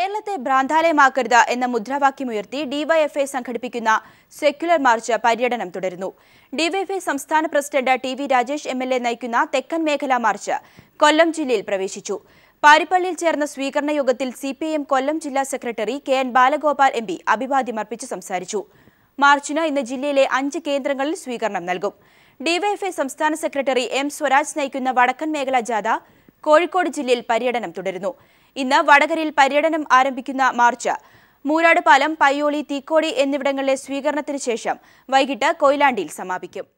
കേരളത്തെ ഭ്രാന്താലയമാക്കരുത് എന്ന മുദ്രാവാക്യമുയർത്തി ഡിവൈഎഫ്ഐ സംഘടിപ്പിക്കുന്ന സെക്യുലർ മാർച്ച് പര്യടനം തുടരുന്നു ഡിവൈഎഫ്ഐ സംസ്ഥാന president T V Rajesh M L A നയിക്കുന്ന തെക്കൻ മേഖലാ മാർച്ച് കൊല്ലം ജില്ലയിൽ പ്രവേശിച്ചു പാരിപ്പള്ളിയിൽ ചേർന്ന സ്വീകരണ യോഗത്തിൽ സി പി എം കൊല്ലം ജില്ലാ secretary K N Balagopal M P അഭിവാദ്യമർപ്പിച്ച് സംസാരിച്ചു മാർച്ചിന് ഇന്ന് ജില്ലയിലെ അഞ്ച് കേന്ദ്രങ്ങളിൽ സ്വീകരണം നൽകും ഡിവൈഎഫ്ഐ സംസ്ഥാന സെക്രട്ടറി എം സ്വരാജ് നയിക്കുന്ന വടക്കൻ മേഖലാ ജാഥ കോഴിക്കോട് ജില്ലയിൽ പര്യടനം തുടരുന്നു ഇന്ന് വടകരയിൽ പര്യടനം ആരംഭിക്കുന്ന മാർച്ച് മൂരാട് പാലം പയ്യോളി തീക്കോടി എന്നിവിടങ്ങളിലെ സ്വീകരണത്തിന് ശേഷം വൈകിട്ട് കൊയിലാണ്ടിയിൽ സമാപിക്കും